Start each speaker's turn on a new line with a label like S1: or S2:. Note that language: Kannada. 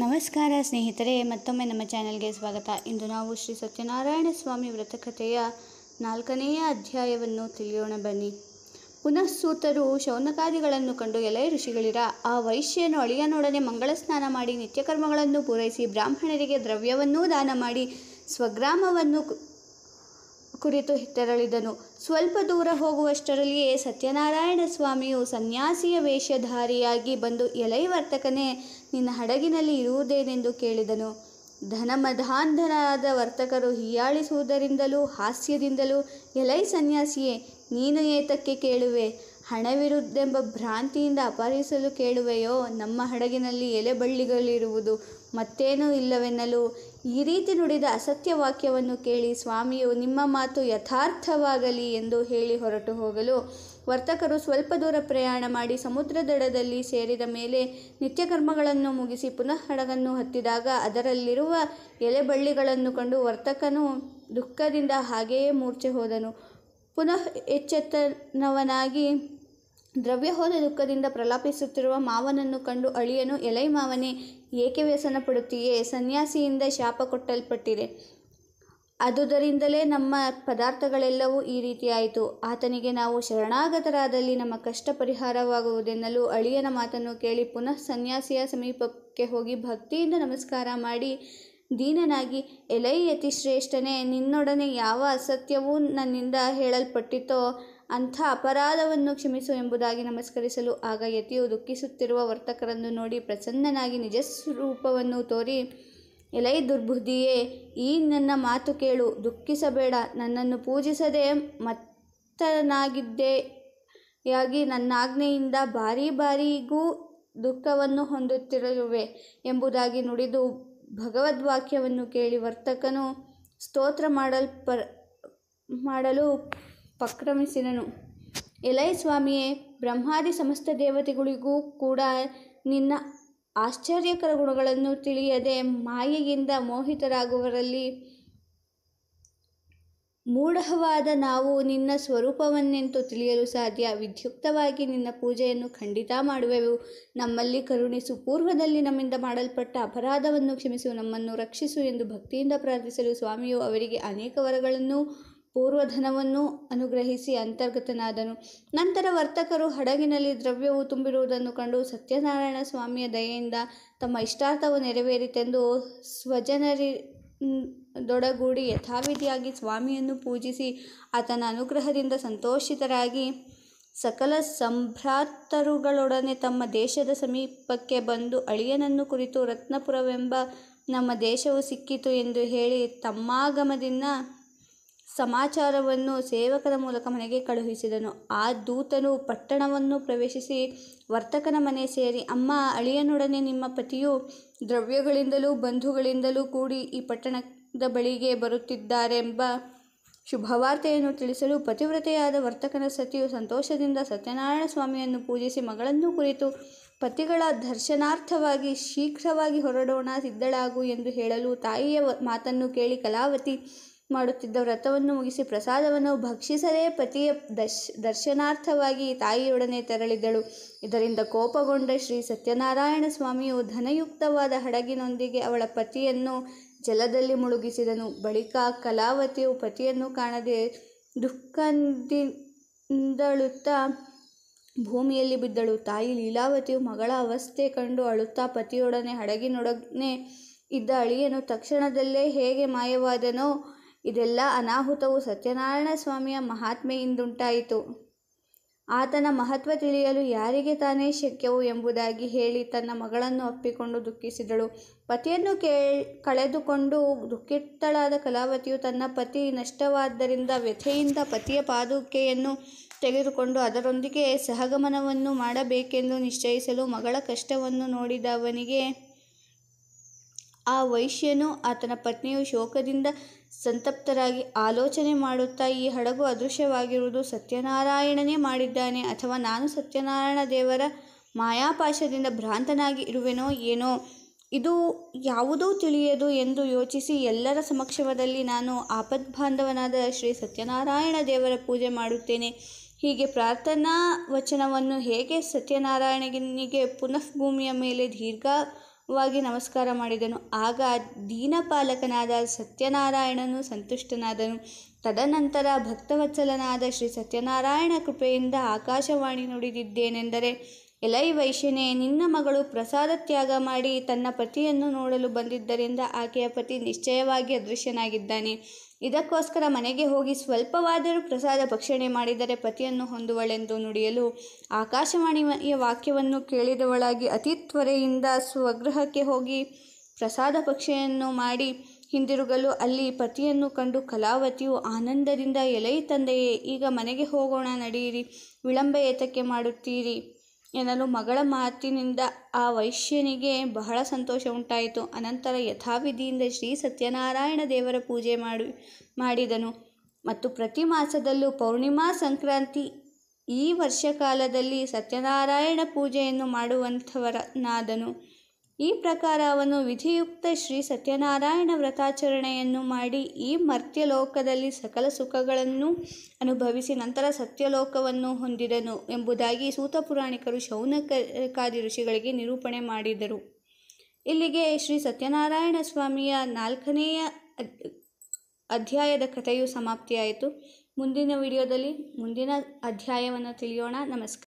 S1: ನಮಸ್ಕಾರ ಸ್ನೇಹಿತರೆ ಮತ್ತೊಮ್ಮೆ ನಮ್ಮ ಚಾನೆಲ್ಗೆ ಸ್ವಾಗತ ಇಂದು ನಾವು ಶ್ರೀ ಸತ್ಯನಾರಾಯಣ ಸ್ವಾಮಿ ವ್ರತಕಥೆಯ ನಾಲ್ಕನೆಯ ಅಧ್ಯಾಯವನ್ನು ತಿಳಿಯೋಣ ಬನ್ನಿ ಪುನಃ ಸೂತರು ಶೌನಕಾದಿಗಳನ್ನು ಕಂಡು ಎಲೆ ಋಷಿಗಳಿರ ಆ ವೈಶ್ಯನು ಅಳಿಯನೊಡನೆ ಮಂಗಳ ಸ್ನಾನ ಮಾಡಿ ನಿತ್ಯಕರ್ಮಗಳನ್ನು ಪೂರೈಸಿ ಬ್ರಾಹ್ಮಣರಿಗೆ ದ್ರವ್ಯವನ್ನೂ ದಾನ ಮಾಡಿ ಸ್ವಗ್ರಾಮವನ್ನು ಕುರಿತು ತೆರಳಿದನು ಸ್ವಲ್ಪ ದೂರ ಹೋಗುವಷ್ಟರಲ್ಲಿಯೇ ಸತ್ಯನಾರಾಯಣ ಸ್ವಾಮಿಯು ಸನ್ಯಾಸಿಯ ವೇಷಧಾರಿಯಾಗಿ ಬಂದು ಎಲೈ ವರ್ತಕನೇ ನಿನ್ನ ಹಡಗಿನಲ್ಲಿ ಇರುವುದೇನೆಂದು ಕೇಳಿದನು ಧನಮಧಾಂಧನಾದ ವರ್ತಕರು ಹೀಯಾಳಿಸುವುದರಿಂದಲೂ ಹಾಸ್ಯದಿಂದಲೂ ಎಲೈ ಸನ್ಯಾಸಿಯೇ ನೀನು ಏತಕ್ಕೆ ಕೇಳುವೆ ಹಣವಿರುವುದೆಂಬ ಭ್ರಾಂತಿಯಿಂದ ಅಪಹರಿಸಲು ಕೇಳುವೆಯೋ ನಮ್ಮ ಹಡಗಿನಲ್ಲಿ ಎಲೆ ಬಳ್ಳಿಗಳಿರುವುದು ಮತ್ತೇನೂ ಇಲ್ಲವೆನ್ನಲು ಈ ರೀತಿ ನುಡಿದ ಅಸತ್ಯ ವಾಕ್ಯವನ್ನು ಕೇಳಿ ಸ್ವಾಮಿಯು ನಿಮ್ಮ ಮಾತು ಯಥಾರ್ಥವಾಗಲಿ ಎಂದು ಹೇಳಿ ಹೊರಟು ಹೋಗಲು ವರ್ತಕರು ಸ್ವಲ್ಪ ದೂರ ಪ್ರಯಾಣ ಮಾಡಿ ಸಮುದ್ರ ದಡದಲ್ಲಿ ಸೇರಿದ ಮೇಲೆ ನಿತ್ಯಕರ್ಮಗಳನ್ನು ಮುಗಿಸಿ ಪುನಃ ಹಡಗನ್ನು ಹತ್ತಿದಾಗ ಅದರಲ್ಲಿರುವ ಎಲೆಬಳ್ಳಿಗಳನ್ನು ಕಂಡು ವರ್ತಕನು ದುಃಖದಿಂದ ಹಾಗೆಯೇ ಮೂರ್ಛೆ ಹೋದನು ಪುನಃ ಎಚ್ಚೆತ್ತನವನಾಗಿ ದ್ರವ್ಯಹೋದ ದುಃಖದಿಂದ ಪ್ರಲಾಪಿಸುತ್ತಿರುವ ಮಾವನನ್ನು ಕಂಡು ಅಳಿಯನು ಎಲೈ ಮಾವನೇ ಏಕೆ ವ್ಯಸನ ಪಡುತ್ತೀಯೇ ಸನ್ಯಾಸಿಯಿಂದ ಶಾಪ ಕೊಟ್ಟಲ್ಪಟ್ಟಿದೆ ಅದುದರಿಂದಲೇ ನಮ್ಮ ಪದಾರ್ಥಗಳೆಲ್ಲವೂ ಈ ರೀತಿಯಾಯಿತು ಆತನಿಗೆ ನಾವು ಶರಣಾಗತರಾದಲ್ಲಿ ನಮ್ಮ ಕಷ್ಟ ಪರಿಹಾರವಾಗುವುದೆನ್ನಲು ಅಳಿಯನ ಮಾತನ್ನು ಕೇಳಿ ಪುನಃ ಸನ್ಯಾಸಿಯ ಸಮೀಪಕ್ಕೆ ಹೋಗಿ ಭಕ್ತಿಯಿಂದ ನಮಸ್ಕಾರ ಮಾಡಿ ದೀನನಾಗಿ ಎಲೈ ಶ್ರೇಷ್ಠನೇ ನಿನ್ನೊಡನೆ ಯಾವ ಅಸತ್ಯವೂ ನನ್ನಿಂದ ಹೇಳಲ್ಪಟ್ಟಿತೋ ಅಂಥ ಅಪರಾಧವನ್ನು ಕ್ಷಮಿಸು ಎಂಬುದಾಗಿ ನಮಸ್ಕರಿಸಲು ಆಗ ಯತಿಯು ದುಃಖಿಸುತ್ತಿರುವ ವರ್ತಕರನ್ನು ನೋಡಿ ಪ್ರಸನ್ನನಾಗಿ ನಿಜಸ್ವರೂಪವನ್ನು ತೋರಿ ಎಲೈ ದುರ್ಬುದ್ಧಿಯೇ ಈ ನನ್ನ ಮಾತು ಕೇಳು ದುಃಖಿಸಬೇಡ ನನ್ನನ್ನು ಪೂಜಿಸದೆ ಮತ್ತನಾಗಿದ್ದೆ ಯಾಗಿ ನನ್ನ ಆಜ್ಞೆಯಿಂದ ಬಾರಿ ಬಾರಿಗೂ ದುಃಖವನ್ನು ಹೊಂದುತ್ತಿರುವೆ ಎಂಬುದಾಗಿ ನುಡಿದು ಭಗವದ್ವಾಕ್ಯವನ್ನು ಕೇಳಿ ವರ್ತಕನು ಸ್ತೋತ್ರ ಮಾಡಲ್ಪ ಮಾಡಲು ಪಕ್ರಮಿಸಿದನು ಎಲೈ ಸ್ವಾಮಿಯೇ ಬ್ರಹ್ಮಾದಿ ಸಮಸ್ತ ದೇವತೆಗಳಿಗೂ ಕೂಡ ನಿನ್ನ ಆಶ್ಚರ್ಯಕರ ಗುಣಗಳನ್ನು ತಿಳಿಯದೆ ಮಾಯೆಯಿಂದ ಮೋಹಿತರಾಗುವರಲ್ಲಿ ಮೂಢವಾದ ನಾವು ನಿನ್ನ ಸ್ವರೂಪವನ್ನೆಂತು ತಿಳಿಯಲು ಸಾಧ್ಯ ವಿಧ್ಯುಕ್ತವಾಗಿ ನಿನ್ನ ಪೂಜೆಯನ್ನು ಖಂಡಿತ ಮಾಡುವೆವು ನಮ್ಮಲ್ಲಿ ಕರುಣಿಸು ಪೂರ್ವದಲ್ಲಿ ನಮ್ಮಿಂದ ಮಾಡಲ್ಪಟ್ಟ ಅಪರಾಧವನ್ನು ಕ್ಷಮಿಸು ನಮ್ಮನ್ನು ರಕ್ಷಿಸು ಎಂದು ಭಕ್ತಿಯಿಂದ ಪ್ರಾರ್ಥಿಸಲು ಸ್ವಾಮಿಯು ಅವರಿಗೆ ಅನೇಕ ವರಗಳನ್ನು ಪೂರ್ವಧನವನ್ನು ಅನುಗ್ರಹಿಸಿ ಅಂತರ್ಗತನಾದನು ನಂತರ ವರ್ತಕರು ಹಡಗಿನಲ್ಲಿ ದ್ರವ್ಯವು ತುಂಬಿರುವುದನ್ನು ಕಂಡು ಸತ್ಯನಾರಾಯಣ ಸ್ವಾಮಿಯ ದಯೆಯಿಂದ ತಮ್ಮ ಇಷ್ಟಾರ್ಥವು ನೆರವೇರಿತೆಂದು ಸ್ವಜನರಿ ದೊಡಗೂಡಿ ಯಥಾವಿಧಿಯಾಗಿ ಸ್ವಾಮಿಯನ್ನು ಪೂಜಿಸಿ ಆತನ ಅನುಗ್ರಹದಿಂದ ಸಂತೋಷಿತರಾಗಿ ಸಕಲ ಸಂಭ್ರಾತರುಗಳೊಡನೆ ತಮ್ಮ ದೇಶದ ಸಮೀಪಕ್ಕೆ ಬಂದು ಅಳಿಯನನ್ನು ಕುರಿತು ರತ್ನಪುರವೆಂಬ ನಮ್ಮ ದೇಶವು ಸಿಕ್ಕಿತು ಎಂದು ಹೇಳಿ ತಮ್ಮಾಗಮದಿಂದ ಸಮಾಚಾರವನ್ನು ಸೇವಕರ ಮೂಲಕ ಮನೆಗೆ ಕಳುಹಿಸಿದನು ಆ ದೂತನು ಪಟ್ಟಣವನ್ನು ಪ್ರವೇಶಿಸಿ ವರ್ತಕನ ಮನೆ ಸೇರಿ ಅಮ್ಮ ಅಳಿಯನೊಡನೆ ನಿಮ್ಮ ಪತಿಯು ದ್ರವ್ಯಗಳಿಂದಲೂ ಬಂಧುಗಳಿಂದಲೂ ಕೂಡಿ ಈ ಪಟ್ಟಣ ಬಳಿಗೆ ಬರುತ್ತಿದ್ದಾರೆಂಬ ಶುಭವಾರ್ತೆಯನ್ನು ತಿಳಿಸಲು ಪತಿವ್ರತೆಯಾದ ವರ್ತಕನ ಸತಿಯು ಸಂತೋಷದಿಂದ ಸತ್ಯನಾರಾಯಣ ಸ್ವಾಮಿಯನ್ನು ಪೂಜಿಸಿ ಮಗಳನ್ನು ಕುರಿತು ಪತಿಗಳ ದರ್ಶನಾರ್ಥವಾಗಿ ಶೀಘ್ರವಾಗಿ ಹೊರಡೋಣ ಸಿದ್ಧಳಾಗು ಎಂದು ಹೇಳಲು ತಾಯಿಯ ಮಾತನ್ನು ಕೇಳಿ ಕಲಾವತಿ ಮಾಡುತ್ತಿದ್ದ ವ್ರತವನ್ನು ಮುಗಿಸಿ ಪ್ರಸಾದವನ್ನು ಭಕ್ಷಿಸದೇ ಪತಿಯ ದಶ್ ದರ್ಶನಾರ್ಥವಾಗಿ ತಾಯಿಯೊಡನೆ ತೆರಳಿದಳು ಇದರಿಂದ ಕೋಪಗೊಂಡ ಶ್ರೀ ಸತ್ಯನಾರಾಯಣ ಸ್ವಾಮಿಯು ಧನಯುಕ್ತವಾದ ಹಡಗಿನೊಂದಿಗೆ ಅವಳ ಪತಿಯನ್ನು ಜಲದಲ್ಲಿ ಮುಳುಗಿಸಿದನು ಬಳಿಕ ಕಲಾವತಿಯು ಪತಿಯನ್ನು ಕಾಣದೆ ದುಃಖದಿಂದಳುತ್ತಾ ಭೂಮಿಯಲ್ಲಿ ಬಿದ್ದಳು ತಾಯಿ ಲೀಲಾವತಿಯು ಮಗಳ ಅವಸ್ಥೆ ಕಂಡು ಅಳುತ್ತಾ ಪತಿಯೊಡನೆ ಹಡಗಿನೊಡನೆ ಇದ್ದ ಅಳಿಯನು ತಕ್ಷಣದಲ್ಲೇ ಹೇಗೆ ಮಾಯವಾದನೋ ಇದೆಲ್ಲ ಅನಾಹುತವು ಸತ್ಯನಾರಾಯಣ ಸ್ವಾಮಿಯ ಮಹಾತ್ಮೆಯಿಂದುಂಟಾಯಿತು ಆತನ ಮಹತ್ವ ತಿಳಿಯಲು ಯಾರಿಗೆ ತಾನೇ ಶಕ್ಯವು ಎಂಬುದಾಗಿ ಹೇಳಿ ತನ್ನ ಮಗಳನ್ನು ಅಪ್ಪಿಕೊಂಡು ದುಃಖಿಸಿದಳು ಪತಿಯನ್ನು ಕೇ ಕಳೆದುಕೊಂಡು ದುಃಖಿತ್ತಳಾದ ಕಲಾವತಿಯು ತನ್ನ ಪತಿ ನಷ್ಟವಾದ್ದರಿಂದ ವ್ಯಥೆಯಿಂದ ಪತಿಯ ಪಾದುಕೆಯನ್ನು ತೆಗೆದುಕೊಂಡು ಅದರೊಂದಿಗೆ ಸಹಗಮನವನ್ನು ಮಾಡಬೇಕೆಂದು ನಿಶ್ಚಯಿಸಲು ಮಗಳ ಕಷ್ಟವನ್ನು ನೋಡಿದವನಿಗೆ ಆ ವೈಶ್ಯನು ಆತನ ಪತ್ನಿಯು ಶೋಕದಿಂದ ಸಂತಪ್ತರಾಗಿ ಆಲೋಚನೆ ಮಾಡುತ್ತಾ ಈ ಹಡಗು ಅದೃಶ್ಯವಾಗಿರುವುದು ಸತ್ಯನಾರಾಯಣನೇ ಮಾಡಿದ್ದಾನೆ ಅಥವಾ ನಾನು ಸತ್ಯನಾರಾಯಣ ದೇವರ ಮಾಯಾಪಾಶದಿಂದ ಭ್ರಾಂತನಾಗಿ ಇರುವೆನೋ ಏನೋ ಇದು ಯಾವುದೂ ತಿಳಿಯದು ಎಂದು ಯೋಚಿಸಿ ಎಲ್ಲರ ಸಮಕ್ಷಮದಲ್ಲಿ ನಾನು ಆಪದ್ಬಾಂಧವನಾದ ಶ್ರೀ ಸತ್ಯನಾರಾಯಣ ದೇವರ ಪೂಜೆ ಮಾಡುತ್ತೇನೆ ಹೀಗೆ ಪ್ರಾರ್ಥನಾ ವಚನವನ್ನು ಹೇಗೆ ಸತ್ಯನಾರಾಯಣನಿಗೆ ಪುನಃ ಭೂಮಿಯ ಮೇಲೆ ದೀರ್ಘ ವಾಗಿ ನಮಸ್ಕಾರ ಮಾಡಿದನು ಆಗ ದೀನಪಾಲಕನಾದ ಸತ್ಯನಾರಾಯಣನು ಸಂತುಷ್ಟನಾದನು ತದನಂತರ ಭಕ್ತವತ್ಸಲನಾದ ಶ್ರೀ ಸತ್ಯನಾರಾಯಣ ಕೃಪೆಯಿಂದ ಆಕಾಶವಾಣಿ ನುಡಿದಿದ್ದೇನೆಂದರೆ ಎಲೈ ವೈಶ್ಯನೇ ನಿನ್ನ ಮಗಳು ಪ್ರಸಾದ ತ್ಯಾಗ ಮಾಡಿ ತನ್ನ ಪತಿಯನ್ನು ನೋಡಲು ಬಂದಿದ್ದರಿಂದ ಆಕೆಯ ಪತಿ ನಿಶ್ಚಯವಾಗಿ ಅದೃಶ್ಯನಾಗಿದ್ದಾನೆ ಇದಕ್ಕೋಸ್ಕರ ಮನೆಗೆ ಹೋಗಿ ಸ್ವಲ್ಪವಾದರೂ ಪ್ರಸಾದ ಭಕ್ಷಣೆ ಮಾಡಿದರೆ ಪತಿಯನ್ನು ಹೊಂದುವಳೆಂದು ನುಡಿಯಲು ಆಕಾಶವಾಣಿಯ ವಾಕ್ಯವನ್ನು ಕೇಳಿದವಳಾಗಿ ಅತಿ ತ್ವರೆಯಿಂದ ಸ್ವಗೃಹಕ್ಕೆ ಹೋಗಿ ಪ್ರಸಾದ ಭಕ್ಷೆಯನ್ನು ಮಾಡಿ ಹಿಂದಿರುಗಲು ಅಲ್ಲಿ ಪತಿಯನ್ನು ಕಂಡು ಕಲಾವತಿಯು ಆನಂದದಿಂದ ಎಲೆಯ ತಂದೆಯೇ ಈಗ ಮನೆಗೆ ಹೋಗೋಣ ನಡೆಯಿರಿ ವಿಳಂಬ ಏತಕ್ಕೆ ಮಾಡುತ್ತೀರಿ ಎನ್ನಲು ಮಗಳ ಮಾತಿನಿಂದ ಆ ವೈಶ್ಯನಿಗೆ ಬಹಳ ಸಂತೋಷ ಉಂಟಾಯಿತು ಅನಂತರ ಯಥಾವಿಧಿಯಿಂದ ಶ್ರೀ ಸತ್ಯನಾರಾಯಣ ದೇವರ ಪೂಜೆ ಮಾಡಿ ಮಾಡಿದನು ಮತ್ತು ಪ್ರತಿ ಮಾಸದಲ್ಲೂ ಪೌರ್ಣಿಮಾ ಸಂಕ್ರಾಂತಿ ಈ ವರ್ಷ ಕಾಲದಲ್ಲಿ ಸತ್ಯನಾರಾಯಣ ಪೂಜೆಯನ್ನು ಮಾಡುವಂಥವರನಾದನು ಈ ಪ್ರಕಾರ ಅವನು ವಿಧಿಯುಕ್ತ ಶ್ರೀ ಸತ್ಯನಾರಾಯಣ ವ್ರತಾಚರಣೆಯನ್ನು ಮಾಡಿ ಈ ಮರ್ತ್ಯಲೋಕದಲ್ಲಿ ಸಕಲ ಸುಖಗಳನ್ನು ಅನುಭವಿಸಿ ನಂತರ ಸತ್ಯಲೋಕವನ್ನು ಹೊಂದಿದನು ಎಂಬುದಾಗಿ ಸೂತ ಪುರಾಣಿಕರು ಶೌನಕಾದಿ ಋಷಿಗಳಿಗೆ ನಿರೂಪಣೆ ಮಾಡಿದರು ಇಲ್ಲಿಗೆ ಶ್ರೀ ಸತ್ಯನಾರಾಯಣ ಸ್ವಾಮಿಯ ನಾಲ್ಕನೆಯ ಅಧ್ಯಾಯದ ಕಥೆಯು ಸಮಾಪ್ತಿಯಾಯಿತು ಮುಂದಿನ ವಿಡಿಯೋದಲ್ಲಿ ಮುಂದಿನ ಅಧ್ಯಾಯವನ್ನು ತಿಳಿಯೋಣ ನಮಸ್ಕಾರ